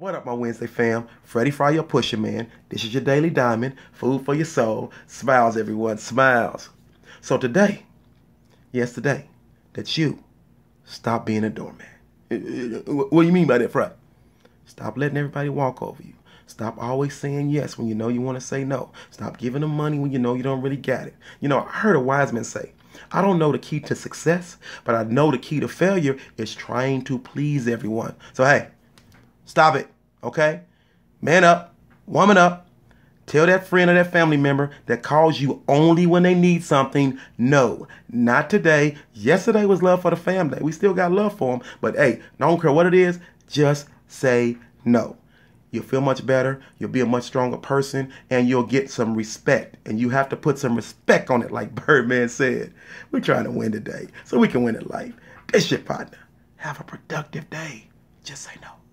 What up, my Wednesday fam? Freddie Fry, your pusher man. This is your daily diamond, food for your soul. Smiles, everyone, smiles. So today, yesterday, that you stop being a doorman. Uh, uh, uh, what do you mean by that, Fry? Stop letting everybody walk over you. Stop always saying yes when you know you want to say no. Stop giving them money when you know you don't really got it. You know, I heard a wise man say, I don't know the key to success, but I know the key to failure is trying to please everyone. So hey, Stop it. Okay? Man up. Woman up. Tell that friend or that family member that calls you only when they need something, no, not today. Yesterday was love for the family. We still got love for them. But hey, I don't care what it is, just say no. You'll feel much better, you'll be a much stronger person, and you'll get some respect. And you have to put some respect on it, like Birdman said. We're trying to win today so we can win in life. This your partner. Have a productive day. Just say no.